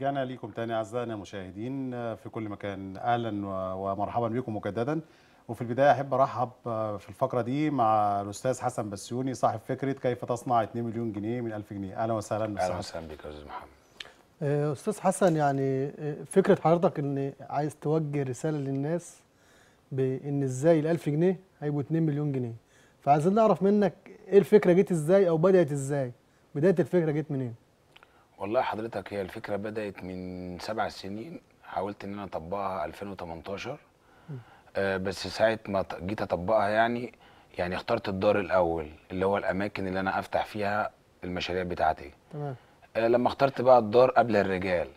رجعنا ليكم تاني اعزائنا المشاهدين آه، في كل مكان اهلا ومرحبا بكم مجددا وفي البدايه احب ارحب آه، في الفقره دي مع الاستاذ حسن بسيوني صاحب فكره كيف تصنع 2 مليون جنيه من 1000 جنيه اهلا وسهلا بك اهلا وسهلا بك يا استاذ محمد آه، استاذ حسن يعني فكره حضرتك ان عايز توجه رساله للناس بان ازاي ال 1000 جنيه هيبقوا 2 مليون جنيه فعايزين نعرف منك ايه الفكره جت ازاي او بدات ازاي بدايه الفكره جت منين إيه؟ والله حضرتك هي الفكره بدات من سبع سنين حاولت ان انا اطبقها 2018 آه بس ساعه ما جيت اطبقها يعني يعني اخترت الدار الاول اللي هو الاماكن اللي انا افتح فيها المشاريع بتاعتي تمام آه لما اخترت بقى الدار قبل الرجال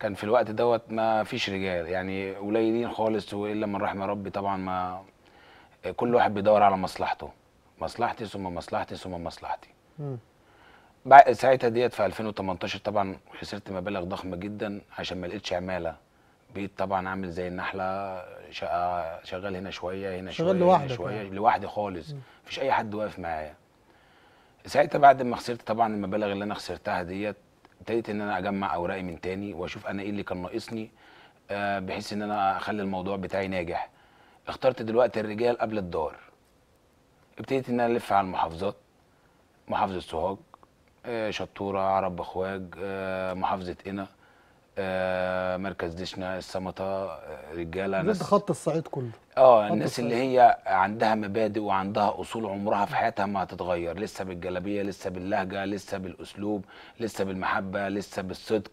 كان في الوقت دوت ما فيش رجال يعني قليلين خالص والا من رحم ربي طبعا ما آه، كل واحد بيدور على مصلحته مصلحتي ثم مصلحتي ثم مصلحتي م. بعد ساعتها ديت في 2018 طبعا خسرت مبالغ ضخمه جدا عشان ما لقيتش عماله بيت طبعا عامل زي النحله شقه شغال هنا شويه هنا شغال شويه لوحدك شويه يعني. لوحدي خالص مفيش اي حد واقف معايا ساعتها بعد ما خسرت طبعا المبالغ اللي انا خسرتها ديت ابتديت ان انا اجمع اوراقي من تاني واشوف انا ايه اللي كان ناقصني آه، بحيث ان انا اخلي الموضوع بتاعي ناجح اخترت دلوقتي الرجال قبل الدار ابتديت ان انا الف على المحافظات محافظه سوهاج آه، شطوره عرب بخواج آه، محافظه قنا آه، مركز دشنا السمطه رجاله ناس خط الصعيد كله اه الناس اللي هي عندها مبادئ وعندها اصول عمرها في حياتها ما هتتغير لسه بالجلابيه لسه باللهجه لسه بالاسلوب لسه بالمحبه لسه بالصدق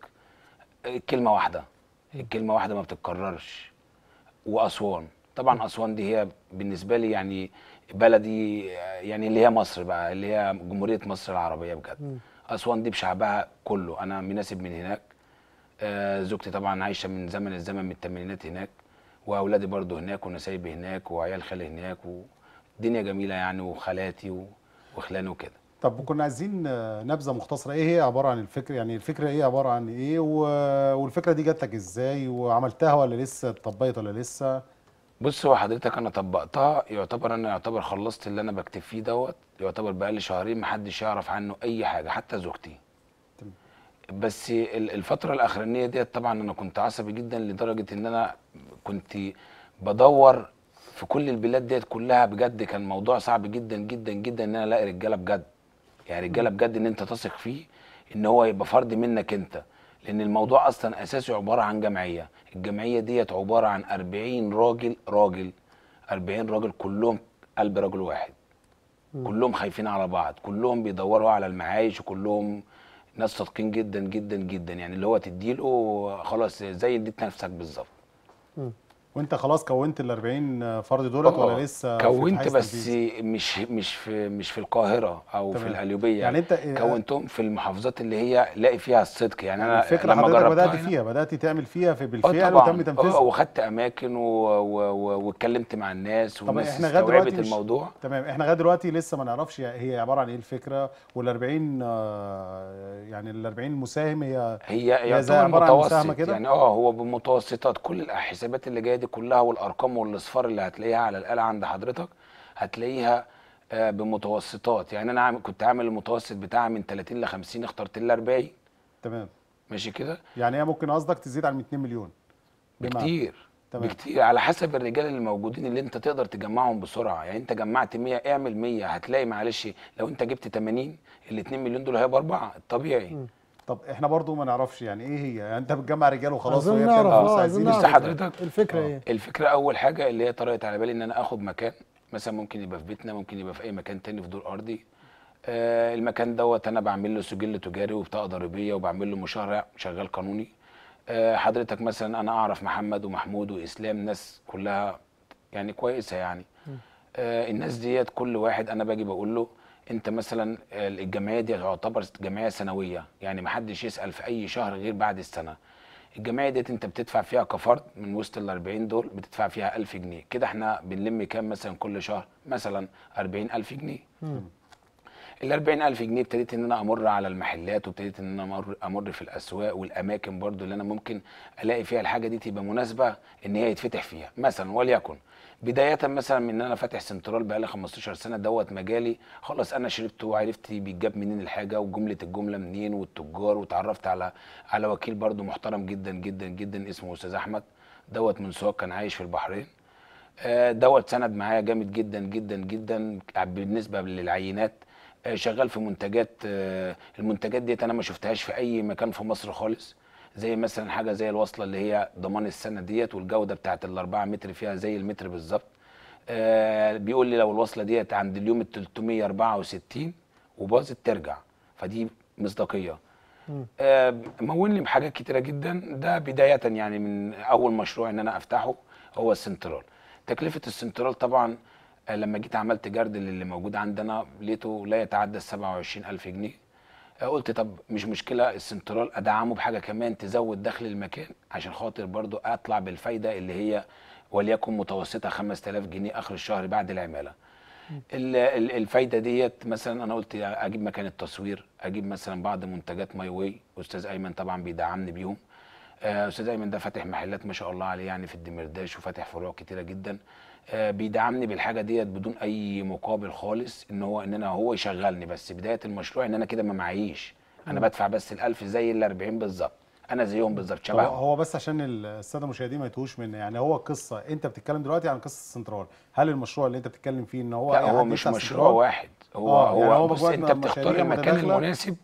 كلمه واحده الكلمه إيه. واحده ما بتتكررش واسوان طبعا اسوان دي هي بالنسبه لي يعني بلدي يعني اللي هي مصر بقى اللي هي جمهوريه مصر العربيه بجد اسوان دي بشعبها كله انا مناسب من هناك آه، زوجتي طبعا عايشه من زمن الزمن من الثمانينات هناك واولادي برضو هناك ونسايبي هناك وعيال خالي هناك ودنيا جميله يعني وخالاتي واخلاني وكده طب كنا عايزين آه، نبذه مختصره ايه هي عباره عن الفكره يعني الفكره ايه عباره عن ايه والفكره دي جات لك ازاي وعملتها ولا لسه اتطبقت ولا لسه بص هو حضرتك انا طبقتها يعتبر انا يعتبر خلصت اللي انا بكتب فيه دوت يعتبر بقالي شهرين محدش يعرف عنه اي حاجه حتى زوجتي تمام بس الفتره الاخرانيه ديت طبعا انا كنت عصبي جدا لدرجه ان انا كنت بدور في كل البلاد ديت كلها بجد كان موضوع صعب جدا جدا جدا ان انا الاقي رجاله بجد يعني رجاله بجد ان انت تثق فيه ان هو يبقى فرد منك انت لان الموضوع اصلا اساسه عباره عن جمعيه الجمعيه ديت عباره عن 40 راجل راجل 40 راجل كلهم قلب رجل واحد م. كلهم خايفين على بعض كلهم بيدوروا على المعايش وكلهم ناس صادقين جدا جدا جدا يعني اللي هو تديله خلاص زي اديت نفسك بالظبط وانت خلاص كونت ال 40 فرد دولت ولا آه، لسه كونت بس مش مش في مش في القاهره او طبعا. في القليوبيه يعني انت آه، كونتهم في المحافظات اللي هي لاقي فيها الصدق يعني, يعني انا الفكره لما حضرتك بدات فيها بدات تعمل فيها في آه، بالفعل وتم تنفيذها وخدت اماكن واتكلمت مع الناس والناس احنا استوعبت الموضوع تمام احنا لغايه دلوقتي لسه ما نعرفش هي عباره عن ايه الفكره وال 40 يعني ال 40 مساهم هي هي, هي, عباره عن مساهمه كده يعني اه هو بمتوسطات كل الحسابات اللي جايه دي كلها والارقام والاصفار اللي هتلاقيها على الاله عند حضرتك هتلاقيها آه، بمتوسطات يعني انا كنت عامل المتوسط بتاعها من 30 ل 50 اخترت ال 40 تمام ماشي كده يعني هي ممكن قصدك تزيد عن 2 مليون بكتير تمام. بكتير على حسب الرجال اللي موجودين اللي انت تقدر تجمعهم بسرعه يعني انت جمعت 100 اعمل 100 هتلاقي معلش لو انت جبت 80 ال 2 مليون دول هيبقى اربعه الطبيعي م. طب احنا برضو ما نعرفش يعني ايه هي يعني انت بتجمع رجال وخلاص وهي نعرف اه عايزين نعرف حضرتك الفكره آه. ايه الفكره اول حاجه اللي هي طرقت على بالي ان انا اخد مكان مثلا ممكن يبقى في بيتنا ممكن يبقى في اي مكان تاني في دور ارضي آه المكان دوت انا بعمل له سجل تجاري وبطاقه ضريبيه وبعمل له مشرع شغال قانوني آه حضرتك مثلا انا اعرف محمد ومحمود واسلام ناس كلها يعني كويسه يعني آه الناس ديت كل واحد انا باجي بقول له انت مثلا آه، الجمعيه دي تعتبر جمعيه سنويه يعني ما حدش يسال في اي شهر غير بعد السنه الجمعيه ديت انت بتدفع فيها كفرد من وسط ال 40 دول بتدفع فيها 1000 جنيه كده احنا بنلم كام مثلا كل شهر مثلا 40000 جنيه ال 40000 جنيه ابتديت ان انا امر على المحلات وابتديت ان انا امر امر في الاسواق والاماكن برضو اللي انا ممكن الاقي فيها الحاجه دي تبقى مناسبه ان هي يتفتح فيها مثلا وليكن بدايه مثلا من ان انا فاتح سنترال بقالي 15 سنه دوت مجالي خلاص انا شربت وعرفت بيتجاب منين الحاجه وجمله الجمله منين والتجار وتعرفت على على وكيل برضو محترم جدا جدا جدا اسمه استاذ احمد دوت من سواق كان عايش في البحرين آه، دوت سند معايا جامد جدا جدا جدا بالنسبه للعينات آه، شغال في منتجات آه، المنتجات ديت انا ما شفتهاش في اي مكان في مصر خالص زي مثلا حاجه زي الوصله اللي هي ضمان السنه ديت والجوده بتاعت ال 4 متر فيها زي المتر بالظبط آه بيقول لي لو الوصله ديت عند اليوم ال 364 وباظت ترجع فدي مصداقيه آه مون لي بحاجات كتيره جدا ده بدايه يعني من اول مشروع ان انا افتحه هو السنترال تكلفه السنترال طبعا آه، لما جيت عملت جرد اللي موجود عندنا لقيته لا يتعدى ال 27000 جنيه آه، قلت طب مش مشكله السنترال ادعمه بحاجه كمان تزود دخل المكان عشان خاطر برضو اطلع بالفايده اللي هي وليكن متوسطه 5000 جنيه اخر الشهر بعد العماله الفايده ديت مثلا انا قلت اجيب مكان التصوير اجيب مثلا بعض منتجات ماي واي استاذ ايمن طبعا بيدعمني بيهم آه، استاذ ايمن ده فاتح محلات ما شاء الله عليه يعني في الدمرداش وفاتح فروع كتيره جدا آه، بيدعمني بالحاجه ديت بدون اي مقابل خالص ان هو ان انا هو يشغلني بس بدايه المشروع ان انا كده ما معيش انا بدفع بس ال1000 زي ال40 بالظبط انا زيهم بالظبط شبه هو بس عشان الساده المشاهدين ما يتوهوش من يعني هو قصه انت بتتكلم دلوقتي عن قصه السنترال هل المشروع اللي انت بتتكلم فيه ان هو لا هو مش مشروع واحد هو آه، هو, يعني هو بس انت بتختار المكان المناسب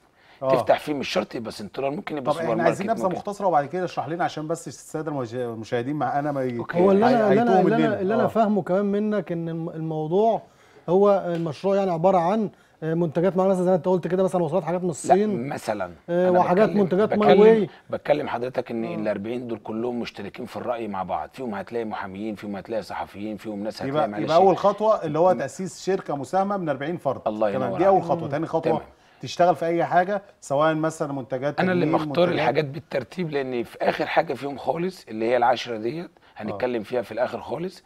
آه. تفتح فيه مش شرط يبقى سنترال ممكن يبقى سوبر ماركت احنا عايزين نبذه مختصره وبعد كده اشرح لنا عشان بس الساده المشاهدين انا ما هو اللي انا اللي انا, اللي أنا, اللي أنا آه. فاهمه كمان منك ان الموضوع هو المشروع يعني عباره عن آه، منتجات معينه مثلا زي ما انت قلت كده مثلا وصلت حاجات من الصين لا مثلا آه، وحاجات بكلم منتجات ماي واي بتكلم حضرتك ان ال 40 دول كلهم مشتركين في الراي مع بعض فيهم هتلاقي محاميين فيهم هتلاقي صحفيين فيهم ناس هتلاقي يبقى, يبقى اول خطوه اللي هو تاسيس شركه مساهمه من 40 فرد الله ينور دي اول خطوه ثاني خطوه تمام. تشتغل في اي حاجه سواء مثلا منتجات انا اللي مختار الحاجات بالترتيب لان في اخر حاجه فيهم خالص اللي هي العشره ديت هنتكلم آه. فيها في الاخر خالص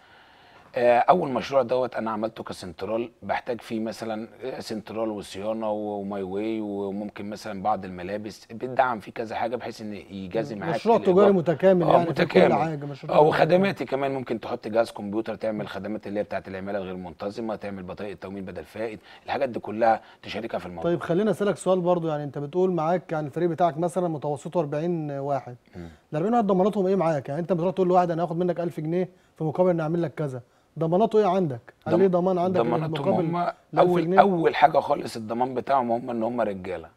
آه، اول مشروع دوت انا عملته كسنترال بحتاج فيه مثلا آه، سنترال وصيانه وماي واي وممكن مثلا بعض الملابس بتدعم فيه كذا حاجه بحيث ان يجازي معاك مشروع تجاري متكامل آه، يعني متكامل حاجه مشروع او خدماتي كمان ممكن تحط جهاز كمبيوتر تعمل خدمات اللي هي بتاعت العماله الغير منتظمه تعمل بطاقه تمويل بدل فائد الحاجات دي كلها تشاركها في الموضوع طيب خلينا اسالك سؤال برضو يعني انت بتقول معاك يعني الفريق بتاعك مثلا متوسطه 40 واحد ال 40 واحد ضمانتهم ايه معاك يعني انت بتروح تقول لواحد انا هاخد منك 1000 جنيه في مقابل ان اعمل لك كذا ضماناته ايه عندك؟ هل ليه ضمان عندك ضماناتهم هم اول اول حاجه خالص الضمان بتاعهم هم ان هم رجاله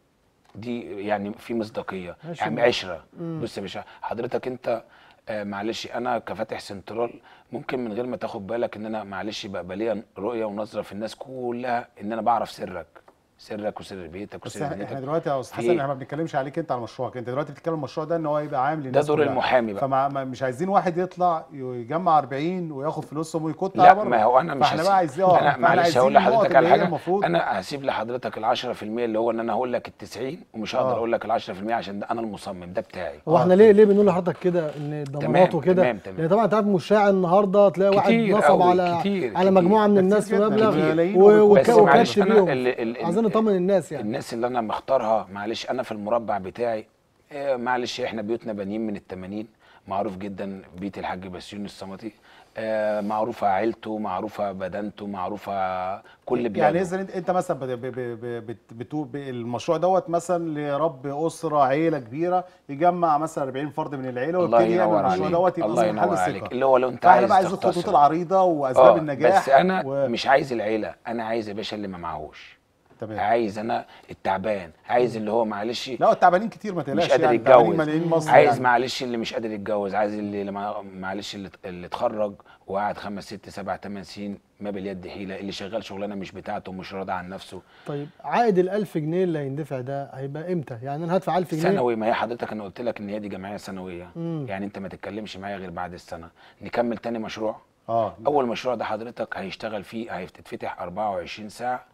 دي يعني في مصداقيه يعني عشره بص يا باشا حضرتك انت آه معلش انا كفاتح سنترال ممكن من غير ما تاخد بالك ان انا معلش بقى ليا رؤيه ونظره في الناس كلها ان انا بعرف سرك سرك وسر بيتك وسر بس احنا دلوقتي يا استاذ حسن احنا ما بنتكلمش عليك انت على مشروعك انت دلوقتي بتتكلم المشروع ده ان هو يبقى عام للناس ده دور المحامي بقى فمش عايزين واحد يطلع يجمع 40 وياخد فلوسهم ويكت لا ما هو انا مش احنا بقى عايزين انا معلش هقول لحضرتك على حاجه انا هسيب لحضرتك ال 10% اللي هو ان انا هقول لك ال 90 ومش هقدر آه. اقول لك ال 10% عشان ده انا المصمم ده بتاعي هو احنا آه. ليه ليه بنقول لحضرتك كده ان الضمانات وكده لان يعني طبعا انت عارف مشاع النهارده تلاقي واحد نصب على على مجموعه من الناس مبلغ وكاتب نطمن الناس يعني الناس اللي انا مختارها معلش انا في المربع بتاعي آه، معلش احنا بيوتنا بانيين من الثمانين معروف جدا بيت الحاج بسيون الصمتي آه معروفه عيلته معروفه بدنته معروفه كل بلاده يعني اذا انت مثلا بتقول المشروع دوت مثلا لرب اسره عيله كبيره يجمع مثلا 40 فرد من العيله ويبتدي يعمل المشروع دوت يبقى الله ينور عليك اللي هو لو انت عايز بقى عايز الخطوط العريضه واسباب آه، النجاح بس انا و... مش عايز العيله انا عايز يا باشا اللي ما معهوش تمام. عايز انا التعبان عايز اللي هو معلش لا التعبانين كتير ما تقلقش مش قادر يعني يتجوز عايز يعني. معلش اللي مش قادر يتجوز عايز اللي معلش اللي, اللي اتخرج وقعد خمس ست سبع ثمان سنين ما باليد حيله اللي شغال شغلانه مش بتاعته ومش راضي عن نفسه طيب عائد ال 1000 جنيه اللي هيندفع ده هيبقى امتى؟ يعني انا هدفع 1000 جنيه سنوي ما هي حضرتك انا قلت لك ان هي دي جمعيه سنويه مم. يعني انت ما تتكلمش معايا غير بعد السنه نكمل تاني مشروع اه اول مشروع ده حضرتك هيشتغل فيه هيتفتح 24 ساعه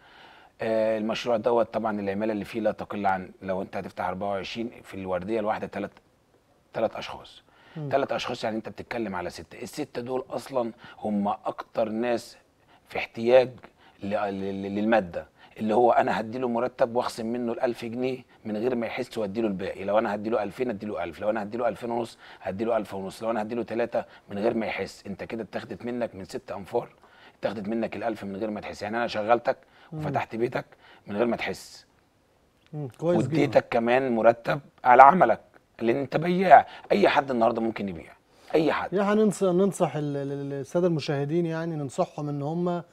آه، المشروع دوت طبعا العماله اللي فيه لا تقل عن لو انت هتفتح 24 في الورديه الواحده ثلاث ثلاث اشخاص ثلاث اشخاص يعني انت بتتكلم على سته السته دول اصلا هم اكتر ناس في احتياج للماده اللي هو انا هديله مرتب واخصم منه ال1000 جنيه من غير ما يحس واديله الباقي لو انا هديله 2000 له 1000 لو انا هديله 2000 ونص هديله 1000 ونص لو انا هديله 3 من غير ما يحس انت كده اتاخدت منك من ست انفار اتاخدت منك ال1000 من غير ما تحس يعني انا شغلتك فتحت بيتك من غير ما تحس كويس واديتك جدا. كمان مرتب على عملك لان انت بياع اي حد النهارده ممكن يبيع اي حد يعني ننصح ننصح الساده المشاهدين يعني ننصحهم ان هم آه،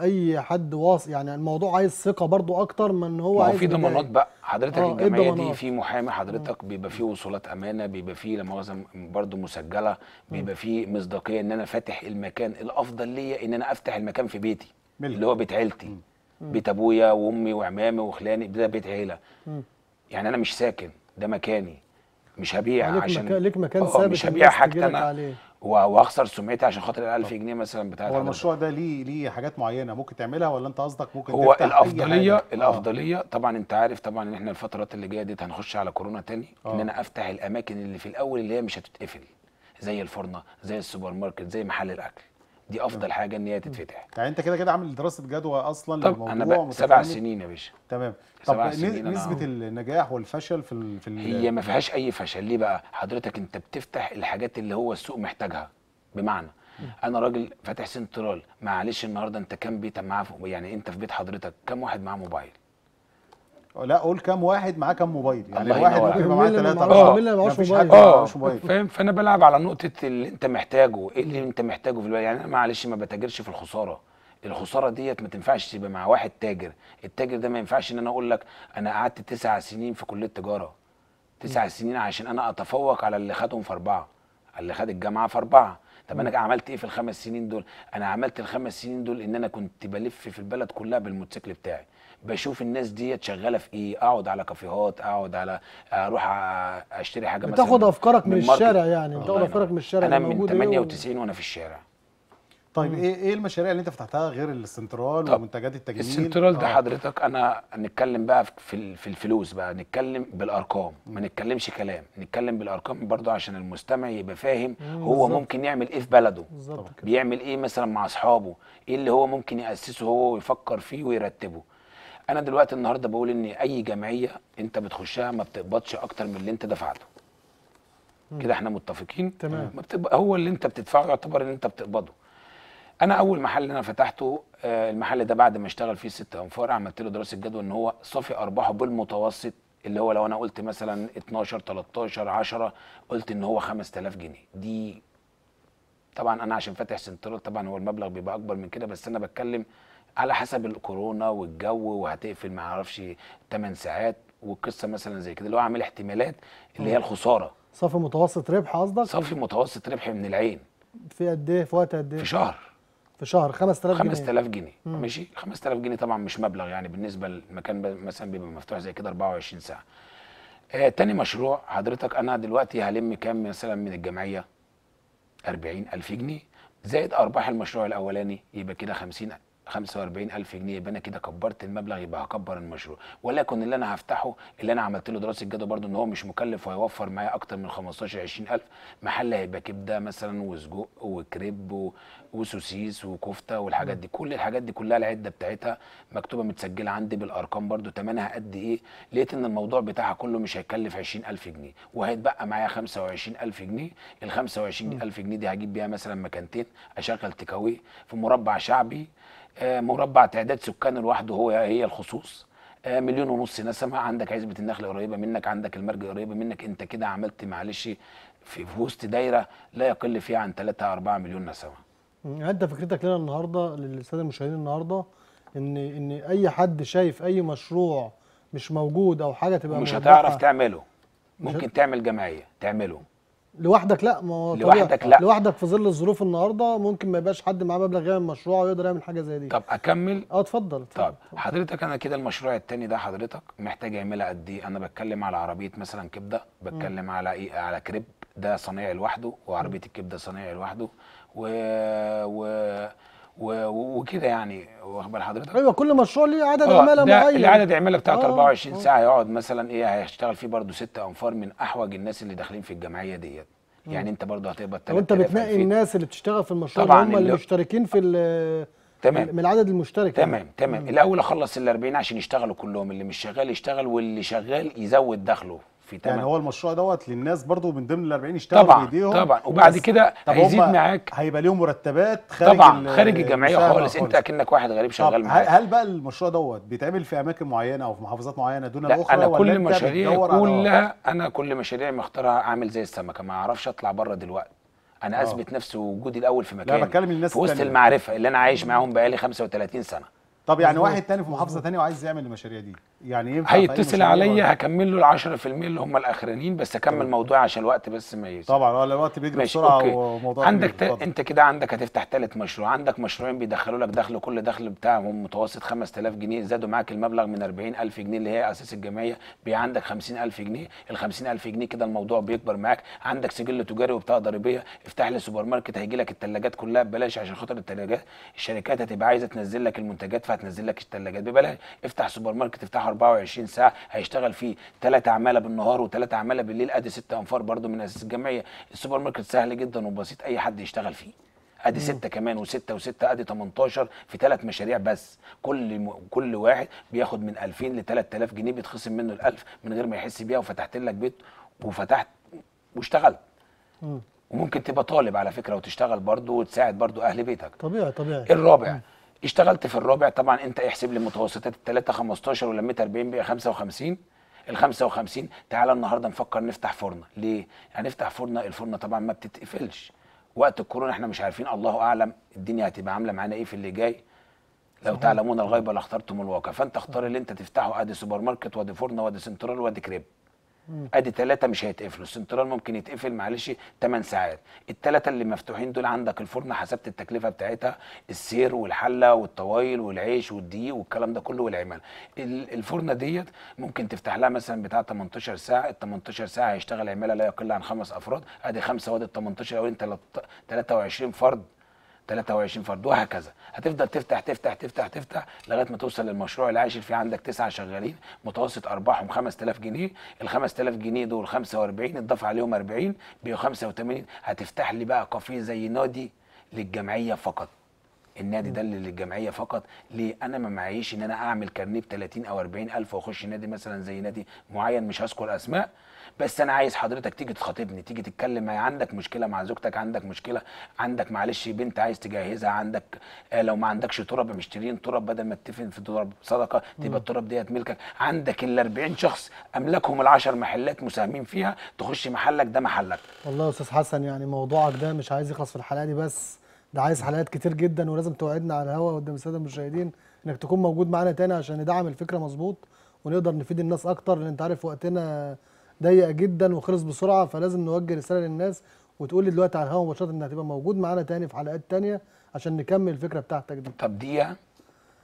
اي حد واص يعني الموضوع عايز ثقه برضو اكتر من ان هو في ضمانات بقى حضرتك آه إيه الجمعيه دي في محامي حضرتك بيبقى فيه وصولات امانه بيبقى فيه لا مؤاخذه برضو مسجله بيبقى فيه مصداقيه ان انا فاتح المكان الافضل ليا ان انا افتح المكان في بيتي ملك. اللي هو بيت عيلتي بيت ابويا وامي وعمامي وخلاني ده بيت عيله يعني انا مش ساكن ده مكاني مش هبيع يعني عشان مكان ليك مكان آه، ثابت مش هبيع حاجتي انا واخسر سمعتي عشان خاطر ال 1000 جنيه مثلا بتاعت هو المشروع ده ليه ليه حاجات معينه ممكن تعملها ولا انت قصدك ممكن هو الافضليه الافضليه آه. طبعا انت عارف طبعا ان احنا الفترات اللي جايه دي هنخش على كورونا تاني آه. ان انا افتح الاماكن اللي في الاول اللي هي مش هتتقفل زي الفرنه زي السوبر ماركت زي محل الاكل دي افضل حاجه ان هي تتفتح يعني انت كده كده عامل دراسه جدوى اصلا طب للموضوع انا سبع سنين يا باشا تمام طب نسبه النجاح والفشل في ال... في ال... هي ما فيهاش اي فشل ليه بقى حضرتك انت بتفتح الحاجات اللي هو السوق محتاجها بمعنى انا راجل فاتح سنترال معلش النهارده انت كام بيت معاه يعني انت في بيت حضرتك كام واحد معاه موبايل لا قول كم واحد معاه كم موبايل يعني واحد ممكن يبقى معاه ثلاثه اربعه مين اللي معاهوش موبايل؟ فاهم فانا بلعب على نقطه اللي انت محتاجه ايه اللي انت محتاجه في الوقت يعني انا معلش ما بتاجرش في الخساره الخساره ديت ما تنفعش تبقى مع واحد تاجر التاجر ده ما ينفعش ان انا اقول لك انا قعدت تسع سنين في كليه تجاره تسع سنين عشان انا اتفوق على اللي خدهم في اربعه على اللي خد الجامعه في اربعه طب انا عملت ايه في الخمس سنين دول انا عملت الخمس سنين دول ان انا كنت بلف في البلد كلها بالموتوسيكل بتاعي بشوف الناس ديت شغاله في ايه اقعد على كافيهات اقعد على اروح اشتري حاجه مثلا بتاخد افكارك من, من الشارع يعني بتاخد افكارك من الشارع انا من 98 وانا في الشارع طيب ايه ايه المشاريع اللي انت فتحتها غير السنترال ومنتجات التجميل السنترال ده آه. حضرتك انا نتكلم بقى في في الفلوس بقى نتكلم بالارقام ما نتكلمش كلام نتكلم بالارقام برضه عشان المستمع يبقى فاهم هو بالزبط. ممكن يعمل ايه في بلده بالزبط. بيعمل ايه مثلا مع اصحابه ايه اللي هو ممكن ياسسه هو ويفكر فيه ويرتبه انا دلوقتي النهارده بقول ان اي جمعيه انت بتخشها ما بتقبضش اكتر من اللي انت دفعته كده احنا متفقين تمام ما بتبقى هو اللي انت بتدفعه يعتبر اللي انت بتقبضه انا اول محل انا فتحته آه، المحل ده بعد ما اشتغل فيه ست انفار عملت له دراسه جدوى ان هو صافي ارباحه بالمتوسط اللي هو لو انا قلت مثلا 12 13 10 قلت ان هو 5000 جنيه دي طبعا انا عشان فاتح سنترال طبعا هو المبلغ بيبقى اكبر من كده بس انا بتكلم على حسب الكورونا والجو وهتقفل ما اعرفش 8 ساعات والقصه مثلا زي كده اللي هو عامل احتمالات اللي هي الخساره صافي متوسط ربح قصدك صافي متوسط ربح من العين في قد ايه في وقت قد ايه في شهر في شهر 5000 جنيه 5000 جنيه مم. ماشي 5000 جنيه طبعا مش مبلغ يعني بالنسبه للمكان مثلا بيبقى مفتوح زي كده 24 ساعه آه تاني مشروع حضرتك انا دلوقتي هلم كام مثلا من الجمعيه 40000 جنيه زائد ارباح المشروع الاولاني يبقى كده 50000 45000 جنيه يبقى انا كده كبرت المبلغ يبقى هكبر المشروع ولكن اللي انا هفتحه اللي انا عملت له دراسه جدوى برده ان هو مش مكلف وهيوفر معايا اكتر من 15 20000 محل هيبقى كبده مثلا وسجق وكريب وسوسيس وكفته والحاجات دي كل الحاجات دي كلها العده بتاعتها مكتوبه متسجله عندي بالارقام برده تمنها قد ايه لقيت ان الموضوع بتاعها كله مش هيكلف 20000 جنيه وهيتبقى معايا 25000 جنيه ال 25000 جنيه دي هجيب بيها مثلا مكانتين اشغل تكاوي في مربع شعبي آه، مربع تعداد سكان لوحده هو هي الخصوص آه، مليون ونص نسمه عندك عزبه النخل قريبه منك عندك المرج قريبه منك انت كده عملت معلش في وسط دايره لا يقل فيها عن 3 4 مليون نسمه يعني انت فكرتك لنا النهارده للساده المشاهدين النهارده ان ان اي حد شايف اي مشروع مش موجود او حاجه تبقى مش هتعرف تعمله ممكن تعمل جمعيه تعمله لوحدك لا ما هو لوحدك لا لوحدك في ظل الظروف النهارده ممكن ما يبقاش حد معاه مبلغ يعمل مشروع ويقدر يعمل حاجه زي دي طب اكمل اه اتفضل طب حضرتك انا كده المشروع التاني ده حضرتك محتاج يعملها قد ايه انا بتكلم على عربيه مثلا كبده بتكلم م. على ايه على كريب ده صنايعي لوحده وعربيه الكبده صنايعي لوحده و... و... وكده يعني واخد بال حضرتك ايوه كل مشروع ليه عدد آه، عماله معين اللي عدد العماله بتاعته آه، 24 آه. ساعه يقعد مثلا ايه هيشتغل فيه برضه ست انفار من احوج الناس اللي داخلين في الجمعيه ديت يعني انت برضه هتقبض طب وانت بتنقي الناس اللي بتشتغل في المشروع طبعا اللي هم اللي مشتركين في تمام من العدد المشترك يعني. تمام تمام الاول اخلص ال 40 عشان يشتغلوا كلهم اللي مش شغال يشتغل واللي شغال يزود دخله في تمن يعني هو المشروع دوت للناس برضو من ضمن ال 40 يشتغلوا طبعا بايديهم طبعا وبعد كده هيزيد معاك هيبقى ليهم مرتبات خارج طبعا خارج الجمعيه خالص انت اكنك واحد غريب شغال معاك هل بقى المشروع دوت بيتعمل في اماكن معينه او في محافظات معينه دون لا الاخرى انا كل مشاريع أه؟ كلها انا كل مشاريعي مختارها اعمل زي السمكه ما اعرفش اطلع بره دلوقتي انا أه. اثبت نفسي وجودي الاول في مكان لا بتكلم الناس في وسط المعرفه اللي انا عايش معاهم بقالي 35 سنه طب يعني واحد تاني في محافظه تانية وعايز يعمل المشاريع دي يعني ينفع هيتصل عليا هكمل له ال 10% اللي هم الاخرانيين بس اكمل طبعا. موضوعي عشان الوقت بس ما يسع. طبعا الوقت بيجري بسرعه وموضوع عندك ت... انت كده عندك هتفتح ثالث مشروع عندك مشروعين بيدخلوا لك دخل كل دخل بتاعهم متوسط 5000 جنيه زادوا معاك المبلغ من 40000 جنيه اللي هي اساس الجمعيه بي عندك 50000 جنيه ال 50000 جنيه كده الموضوع بيكبر معاك عندك سجل تجاري وبتاع ضريبيه افتح لي سوبر ماركت هيجي لك الثلاجات كلها ببلاش عشان خاطر الثلاجات الشركات هتبقى عايزه تنزل لك المنتجات فهتنزل لك الثلاجات ببلاش افتح سوبر ماركت افتح 24 ساعه هيشتغل فيه ثلاث عماله بالنهار وثلاث عماله بالليل ادي ست انفار برده من اساس الجمعيه السوبر ماركت سهل جدا وبسيط اي حد يشتغل فيه ادي ستة كمان وستة وستة ادي 18 في ثلاث مشاريع بس كل م... كل واحد بياخد من 2000 ل 3000 جنيه بيتخصم منه ال 1000 من غير ما يحس بيها وفتحت لك بيت وفتحت واشتغلت وممكن تبقى طالب على فكره وتشتغل برضه وتساعد برضه اهل بيتك طبيعي طبيعي الرابع مم. اشتغلت في الرابع طبعا انت احسب لي متوسطات الثلاثه 15 ولميت 40 بقى 55 ال 55 تعالى النهارده نفكر نفتح فرن ليه؟ هنفتح يعني فرن الفرن طبعا ما بتتقفلش وقت الكورونا احنا مش عارفين الله اعلم الدنيا هتبقى عامله معانا ايه في اللي جاي لو تعلمون الغيب لاخترتم الواقع فانت اختار اللي انت تفتحه ادي سوبر ماركت وادي فرن وادي سنترال وادي كريب ادي ثلاثه مش هيتقفلوا السنترال ممكن يتقفل معلش 8 ساعات الثلاثه اللي مفتوحين دول عندك الفرن حسبت التكلفه بتاعتها السير والحله والطوايل والعيش والدقيق والكلام ده كله والعماله الفرنه ديت ممكن تفتح لها مثلا بتاع 18 ساعه ال 18 ساعه هيشتغل عماله لا يقل عن خمس افراد ادي خمسه وادي 18 او انت 23 فرد 23 فرد وهكذا هتفضل تفتح تفتح تفتح تفتح لغايه ما توصل للمشروع اللي عايش فيه عندك تسعه شغالين متوسط ارباحهم 5000 جنيه ال 5000 جنيه دول 45 اتضاف عليهم 40 بيبقوا 85 هتفتح لي بقى كافيه زي نادي للجمعيه فقط النادي ده اللي للجمعيه فقط ليه انا ما معيش ان انا اعمل كارنيه ب 30 او 40 الف واخش نادي مثلا زي نادي معين مش هذكر اسماء بس انا عايز حضرتك تيجي تخاطبني تيجي تتكلم معايا عندك مشكله مع زوجتك عندك مشكله عندك معلش بنت عايز تجهزها عندك آه لو ما عندكش تراب مشترين تراب بدل ما تتفق في تراب صدقه تبقى التراب ديت ملكك عندك ال 40 شخص املاكهم 10 محلات مساهمين فيها تخش محلك ده محلك والله يا استاذ حسن يعني موضوعك ده مش عايز يخلص في الحلقه دي بس ده عايز حلقات كتير جدا ولازم توعدنا على الهواء قدام الساده المشاهدين انك تكون موجود معانا تاني عشان ندعم الفكره مظبوط ونقدر نفيد الناس اكتر لان انت عارف وقتنا ضيق جدا وخلص بسرعه فلازم نوجه رساله للناس وتقول لي دلوقتي على الهواء مباشره انك هتبقى موجود معانا تاني في حلقات تانيه عشان نكمل الفكره بتاعتك دي طب دقيقه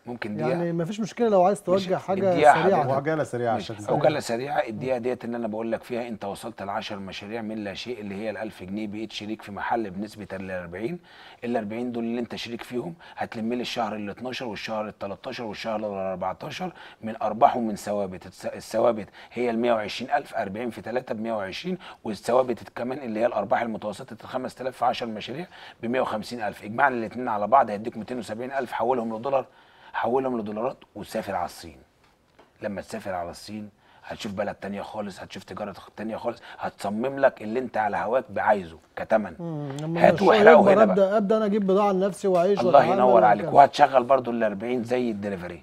ممكن دقيقه يعني مفيش مشكله لو عايز توجه حاجه سريعه وعجاله سريعه عشان عجاله سريعه الدقيقه ديت اللي انا بقول لك فيها انت وصلت ل 10 مشاريع من لا شيء اللي هي ال 1000 جنيه بقيت شريك في محل بنسبه ال 40 ال 40 دول اللي انت شريك فيهم هتلم لي الشهر ال 12 والشهر ال 13 والشهر ال 14 من ارباح ومن ثوابت الثوابت هي ال 120000 40 في 3 ب 120 والثوابت كمان اللي هي الارباح المتوسطه ال 5000 في 10 مشاريع ب 150000 اجمعنا الاثنين على بعض هيديك 270000 حولهم لدولار حولهم لدولارات وسافر على الصين لما تسافر على الصين هتشوف بلد تانية خالص هتشوف تجارة تانية خالص هتصمم لك اللي انت على هواك بعايزه كتمن هاتوا احرقوا هنا بقى ابدا انا اجيب بضاعة لنفسي واعيش الله ينور عليك وهتشغل برضو ال 40 زي الدليفري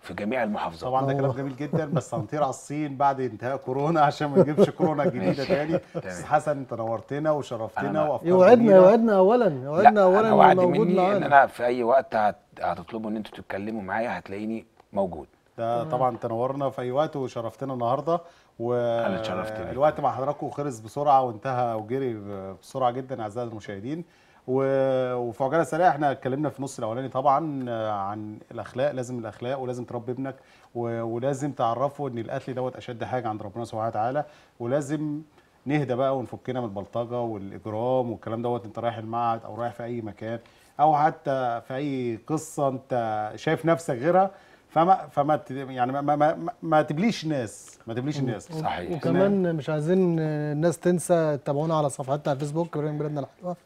في جميع المحافظات طبعا ده كلام جميل جدا بس هنطير على الصين بعد انتهاء كورونا عشان ما نجيبش كورونا جديده تاني بس حسن انت نورتنا وشرفتنا وافكارنا يوعدنا يوعدنا اولا يوعدنا اولا انا وعد مني ان انا في اي وقت هتطلبوا ان انتوا تتكلموا معايا هتلاقيني موجود ده طبعا تنورنا في اي وقت وشرفتنا النهارده انا اتشرفت الوقت مع حضراتكم خلص بسرعه وانتهى وجري بسرعه جدا اعزائي المشاهدين وفي عجاله سريعه احنا اتكلمنا في النص الاولاني طبعا آه، عن الاخلاق لازم الاخلاق ولازم تربي ابنك ولازم تعرفه ان القتل دوت اشد حاجه عند ربنا سبحانه وتعالى ولازم نهدى بقى ونفكنا من البلطجه والاجرام والكلام دوت انت رايح المعهد او رايح في اي مكان او حتى في اي قصه انت شايف نفسك غيرها فما فما يعني ما ما, ما, ما تبليش ناس ما تبليش الناس صحيح وكمان مش عايزين الناس تنسى تتابعونا على صفحتنا على الفيسبوك برنامج بلادنا الحلوه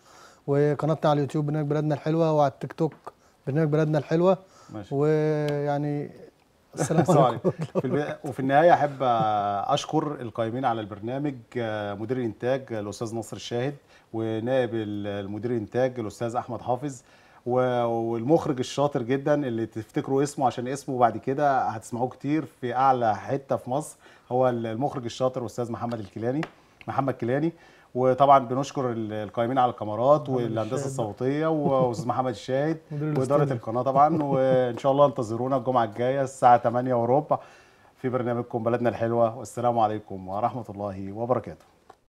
وقناتنا على اليوتيوب برنامج بلدنا الحلوه وعلى التيك توك برنامج بلدنا الحلوه ماشي. ويعني السلام عليكم في وفي النهايه احب اشكر القائمين على البرنامج مدير الانتاج الاستاذ نصر الشاهد ونائب المدير الانتاج الاستاذ احمد حافظ والمخرج الشاطر جدا اللي تفتكروا اسمه عشان اسمه بعد كده هتسمعوه كتير في اعلى حته في مصر هو المخرج الشاطر الاستاذ محمد الكيلاني محمد كيلاني وطبعا بنشكر القائمين على الكاميرات والهندسه الصوتيه واستاذ محمد الشاهد واداره القناه طبعا وان شاء الله انتظرونا الجمعه الجايه الساعه 8 وربع في برنامجكم بلدنا الحلوه والسلام عليكم ورحمه الله وبركاته